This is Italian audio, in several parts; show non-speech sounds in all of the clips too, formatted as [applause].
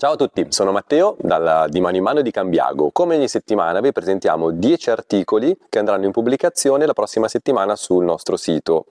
Ciao a tutti, sono Matteo dalla, di Mano in Mano di Cambiago. Come ogni settimana vi presentiamo 10 articoli che andranno in pubblicazione la prossima settimana sul nostro sito.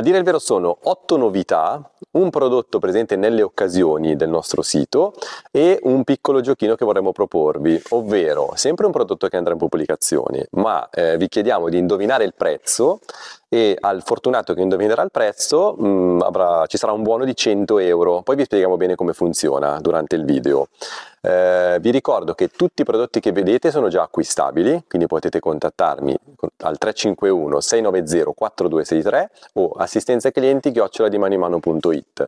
A dire il vero sono 8 novità, un prodotto presente nelle occasioni del nostro sito e un piccolo giochino che vorremmo proporvi, ovvero sempre un prodotto che andrà in pubblicazione, ma eh, vi chiediamo di indovinare il prezzo e al fortunato che indovinerà il prezzo mh, mm, avrà, ci sarà un buono di 100 euro. Poi vi spieghiamo bene come funziona durante il video. Eh, vi ricordo che tutti i prodotti che vedete sono già acquistabili, quindi potete contattarmi al 351 690 4263 o assistenza clienti chioccioladimanimano.it.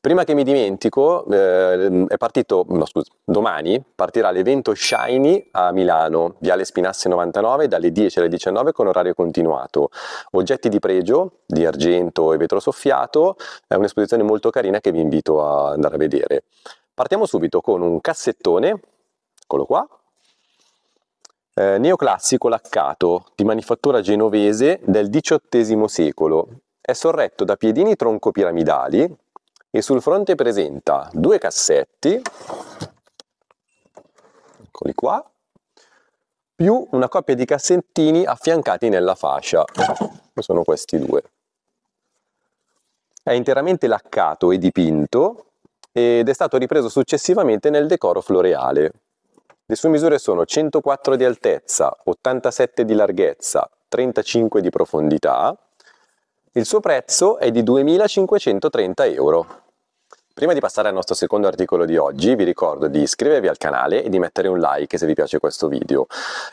Prima che mi dimentico, eh, è partito, no, scusa, domani partirà l'evento Shiny a Milano, Viale Spinasse 99, dalle 10 alle 19 con orario continuato. Oggetti di pregio, di argento e vetro soffiato, è un'esposizione molto carina che vi invito ad andare a vedere. Partiamo subito con un cassettone, eccolo qua, eh, neoclassico laccato di manifattura genovese del XVIII secolo. È sorretto da piedini troncopiramidali e sul fronte presenta due cassetti, eccoli qua, più una coppia di cassettini affiancati nella fascia. Sono questi due. È interamente laccato e dipinto ed è stato ripreso successivamente nel decoro floreale. Le sue misure sono 104 di altezza, 87 di larghezza, 35 di profondità. Il suo prezzo è di 2.530 euro. Prima di passare al nostro secondo articolo di oggi vi ricordo di iscrivervi al canale e di mettere un like se vi piace questo video.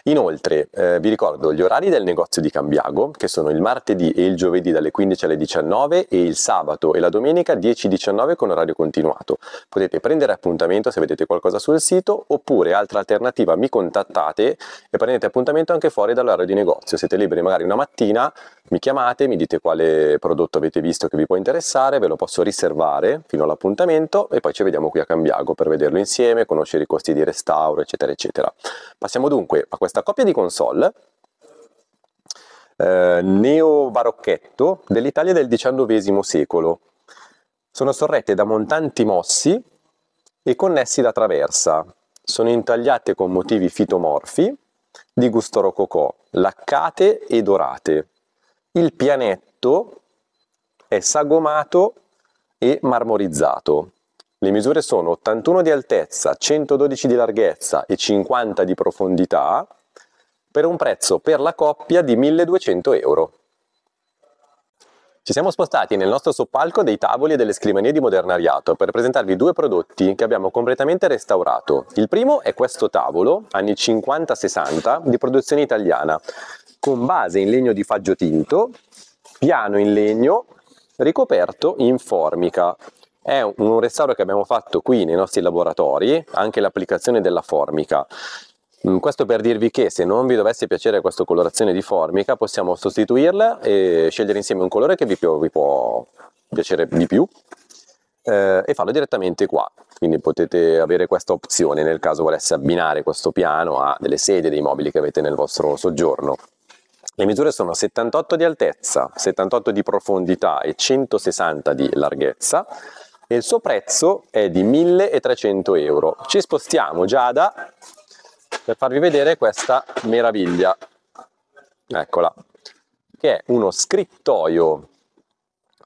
Inoltre eh, vi ricordo gli orari del negozio di Cambiago che sono il martedì e il giovedì dalle 15 alle 19 e il sabato e la domenica 10-19 con orario continuato. Potete prendere appuntamento se vedete qualcosa sul sito oppure altra alternativa mi contattate e prendete appuntamento anche fuori dall'orario di negozio. Siete liberi magari una mattina, mi chiamate, mi dite quale prodotto avete visto che vi può interessare, ve lo posso riservare fino alla puntata appuntamento e poi ci vediamo qui a Cambiago per vederlo insieme, conoscere i costi di restauro, eccetera, eccetera. Passiamo dunque a questa coppia di console eh, neo-barocchetto dell'Italia del XIX secolo. Sono sorrette da montanti mossi e connessi da traversa. Sono intagliate con motivi fitomorfi di gusto rococò, laccate e dorate. Il pianetto è sagomato e marmorizzato. Le misure sono 81 di altezza, 112 di larghezza e 50 di profondità per un prezzo per la coppia di 1200 euro. Ci siamo spostati nel nostro soppalco dei tavoli e delle scrivanie di modernariato per presentarvi due prodotti che abbiamo completamente restaurato. Il primo è questo tavolo, anni 50-60, di produzione italiana, con base in legno di faggio tinto, piano in legno ricoperto in formica. È un restauro che abbiamo fatto qui nei nostri laboratori, anche l'applicazione della formica. Mm, questo per dirvi che se non vi dovesse piacere questa colorazione di formica possiamo sostituirla e scegliere insieme un colore che vi, più, vi può piacere di più eh, e farlo direttamente qua. Quindi potete avere questa opzione nel caso volesse abbinare questo piano a delle sedie, dei mobili che avete nel vostro soggiorno. Le misure sono 78 di altezza, 78 di profondità e 160 di larghezza e il suo prezzo è di 1300 euro. Ci spostiamo Giada per farvi vedere questa meraviglia. Eccola, che è uno scrittoio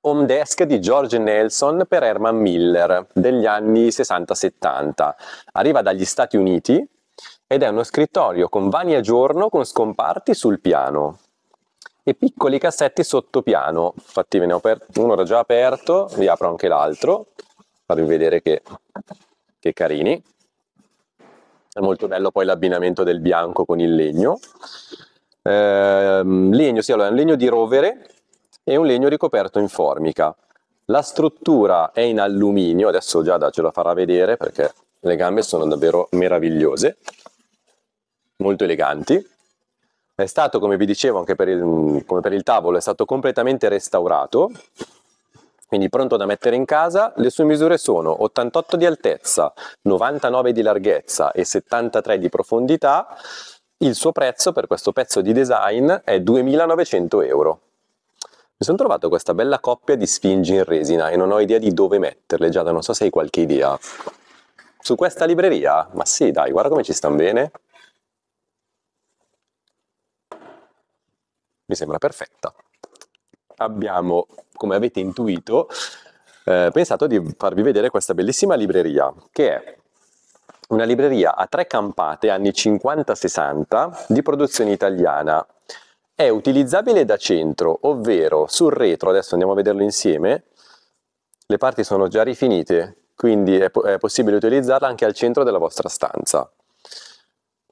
home desk di George Nelson per Herman Miller degli anni 60-70. Arriva dagli Stati Uniti ed è uno scrittorio con vani a giorno con scomparti sul piano e piccoli cassetti sottopiano. Infatti ve ne ho uno era già aperto, vi apro anche l'altro, farvi vedere che, che carini. È molto bello poi l'abbinamento del bianco con il legno. Eh, legno, sì, allora è un legno di rovere e un legno ricoperto in formica. La struttura è in alluminio, adesso Giada ce la farà vedere perché le gambe sono davvero meravigliose molto eleganti. È stato, come vi dicevo, anche per il, come per il tavolo, è stato completamente restaurato, quindi pronto da mettere in casa. Le sue misure sono 88 di altezza, 99 di larghezza e 73 di profondità. Il suo prezzo per questo pezzo di design è 2.900 euro. Mi sono trovato questa bella coppia di sfingi in resina e non ho idea di dove metterle, già da non so se hai qualche idea. Su questa libreria? Ma sì, dai, guarda come ci stanno bene. mi sembra perfetta. Abbiamo, come avete intuito, eh, pensato di farvi vedere questa bellissima libreria, che è una libreria a tre campate anni 50-60 di produzione italiana. È utilizzabile da centro, ovvero sul retro, adesso andiamo a vederlo insieme, le parti sono già rifinite, quindi è, po- è possibile utilizzarla anche al centro della vostra stanza.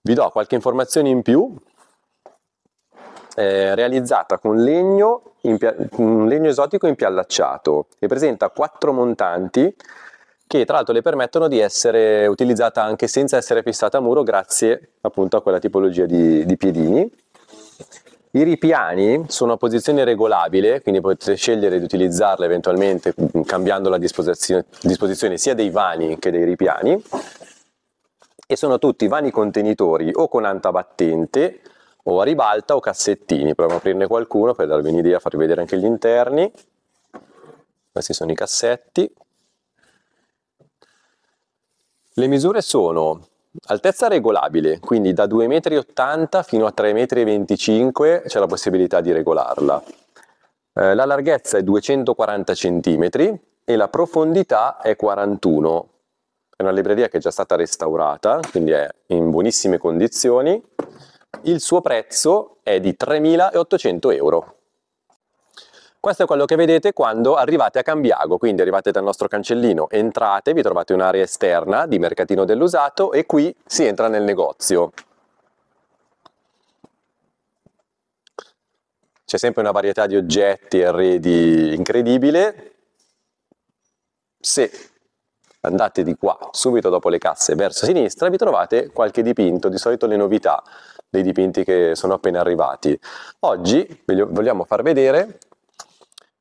Vi do qualche informazione in più eh, realizzata con legno, pia- un legno esotico impiallacciato e presenta quattro montanti che tra l'altro le permettono di essere utilizzata anche senza essere fissata a muro grazie appunto a quella tipologia di, di piedini. I ripiani sono a posizione regolabile, quindi potete scegliere di utilizzarla eventualmente mm, cambiando la disposizione, disposizione sia dei vani che dei ripiani e sono tutti vani contenitori o con antabattente o a ribalta o cassettini, proviamo a aprirne qualcuno per darvi un'idea, farvi vedere anche gli interni. Questi sono i cassetti. Le misure sono altezza regolabile, quindi da 2,80 m fino a 3,25 m c'è la possibilità di regolarla. Eh, la larghezza è 240 cm e la profondità è 41 è una libreria che è già stata restaurata, quindi è in buonissime condizioni il suo prezzo è di 3.800 euro. Questo è quello che vedete quando arrivate a Cambiago, quindi arrivate dal nostro cancellino, entrate, vi trovate un'area esterna di mercatino dell'usato e qui si entra nel negozio. C'è sempre una varietà di oggetti e arredi incredibile. Se andate di qua subito dopo le casse verso sinistra vi trovate qualche dipinto, di solito le novità dei dipinti che sono appena arrivati. Oggi vogliamo far vedere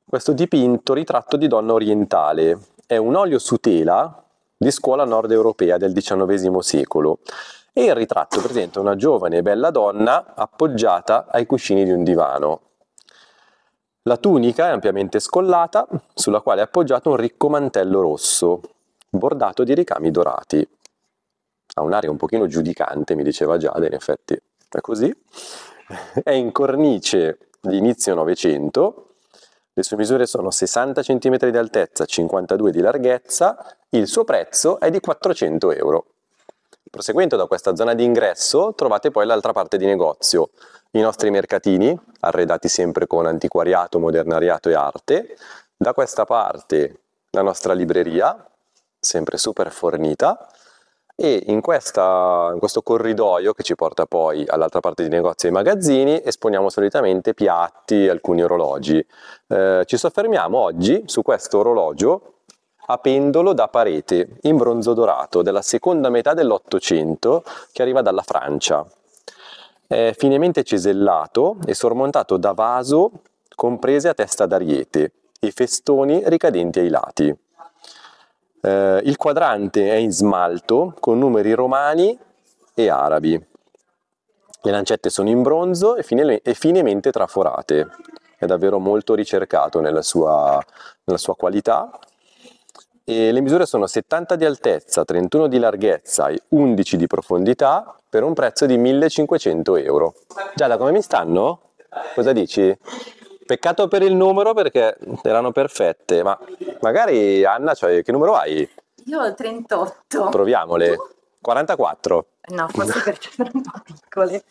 questo dipinto ritratto di donna orientale, è un olio su tela di scuola nord europea del XIX secolo e il ritratto presenta una giovane e bella donna appoggiata ai cuscini di un divano. La tunica è ampiamente scollata, sulla quale è appoggiato un ricco mantello rosso, bordato di ricami dorati. Ha un'aria un pochino giudicante, mi diceva Giada, in effetti è così. [laughs] È in cornice di inizio Novecento, le sue misure sono 60 cm di altezza, 52 di larghezza, il suo prezzo è di 400 euro. Proseguendo da questa zona di ingresso trovate poi l'altra parte di negozio, i nostri mercatini, arredati sempre con antiquariato, modernariato e arte, da questa parte la nostra libreria, sempre super fornita e in, questa, in, questo corridoio che ci porta poi all'altra parte di negozi e magazzini esponiamo solitamente piatti e alcuni orologi. Eh, ci soffermiamo oggi su questo orologio a pendolo da parete in bronzo dorato della seconda metà dell'Ottocento che arriva dalla Francia. È finemente cesellato e sormontato da vaso comprese a testa d'ariete e festoni ricadenti ai lati. Eh, il quadrante è in smalto con numeri romani e arabi. Le lancette sono in bronzo e, fine, e finemente traforate. È davvero molto ricercato nella sua, nella sua qualità. E le misure sono 70 di altezza, 31 di larghezza e 11 di profondità per un prezzo di 1500 euro. Giada, come mi stanno? Cosa dici? Peccato per il numero perché erano perfette, ma magari Anna, cioè, che numero hai? Io ho 38. Proviamole. 44. No, forse perché sono un po' piccole.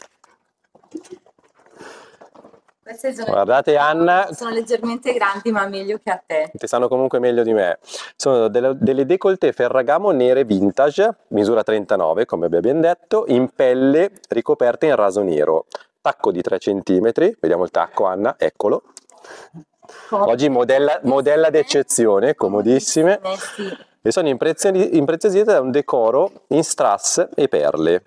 Sono Guardate Anna. Sono leggermente grandi ma meglio che a te. Ti sanno comunque meglio di me. Sono delle, delle décolleté ferragamo nere vintage, misura 39 come abbiamo detto, in pelle ricoperte in raso nero tacco di 3 cm, vediamo il tacco Anna, eccolo. Oggi modella, modella d'eccezione, comodissime. Eh e sono impreziosite da un decoro in strass e perle.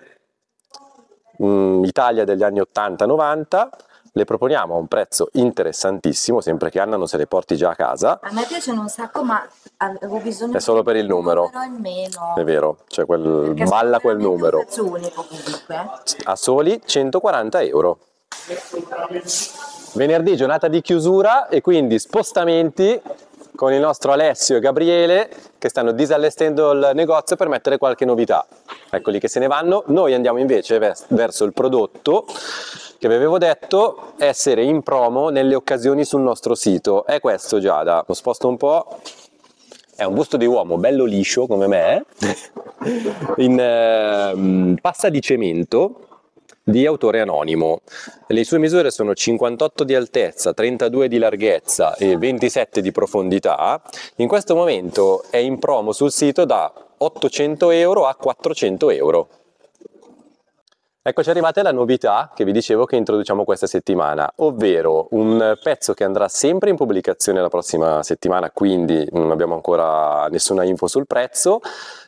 Mm, Italia degli anni 80-90, le proponiamo a un prezzo interessantissimo, sempre che Anna non se le porti già a casa. A me piacciono un sacco, ma avevo bisogno È solo per il numero. numero È vero, cioè quel, balla quel numero. Unico, eh. a soli 140 euro. Venerdì giornata di chiusura e quindi spostamenti con il nostro Alessio e Gabriele che stanno disallestendo il negozio per mettere qualche novità. Eccoli che se ne vanno, noi andiamo invece verso il prodotto che vi avevo detto essere in promo nelle occasioni sul nostro sito. È questo Giada, lo sposto un po'. È un busto di uomo bello liscio come me, eh? [laughs] in eh, pasta di cemento di autore anonimo. Le sue misure sono 58 di altezza, 32 di larghezza e 27 di profondità. In questo momento è in promo sul sito da 800 euro a 400 euro. Eccoci arrivate alla novità che vi dicevo che introduciamo questa settimana, ovvero un pezzo che andrà sempre in pubblicazione la prossima settimana, quindi non abbiamo ancora nessuna info sul prezzo,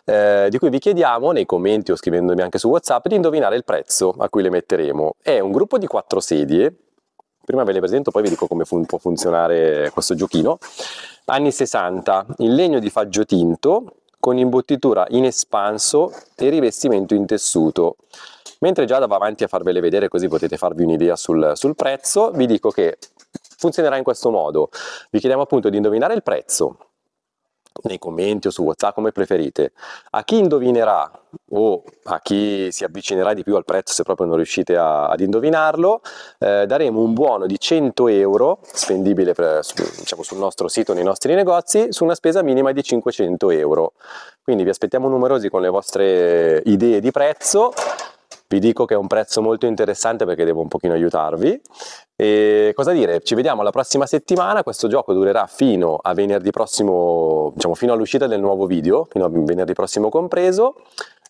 eh, di cui vi chiediamo nei commenti o scrivendomi anche su WhatsApp di indovinare il prezzo a cui le metteremo. È un gruppo di quattro sedie. Prima ve le presento, poi vi dico come fun- può funzionare questo giochino. Anni 60, in legno di faggio tinto, con imbottitura in espanso e rivestimento in tessuto. Mentre già andavo avanti a farvele vedere così potete farvi un'idea sul, sul prezzo, vi dico che funzionerà in questo modo. Vi chiediamo appunto di indovinare il prezzo, nei commenti o su WhatsApp come preferite. A chi indovinerà o a chi si avvicinerà di più al prezzo se proprio non riuscite a, ad indovinarlo, eh, daremo un buono di 100 euro spendibile per, su, diciamo, sul nostro sito, nei nostri negozi, su una spesa minima di 500 euro. Quindi vi aspettiamo numerosi con le vostre idee di prezzo vi dico che è un prezzo molto interessante perché devo un pochino aiutarvi. E cosa dire? Ci vediamo la prossima settimana, questo gioco durerà fino a venerdì prossimo, diciamo fino all'uscita del nuovo video, fino a venerdì prossimo compreso.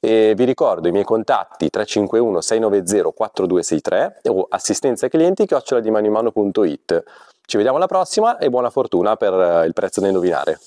E vi ricordo i miei contatti 351 690 4263 o assistenza ai clienti chiocciola di mano Ci vediamo alla prossima e buona fortuna per eh, il prezzo da indovinare.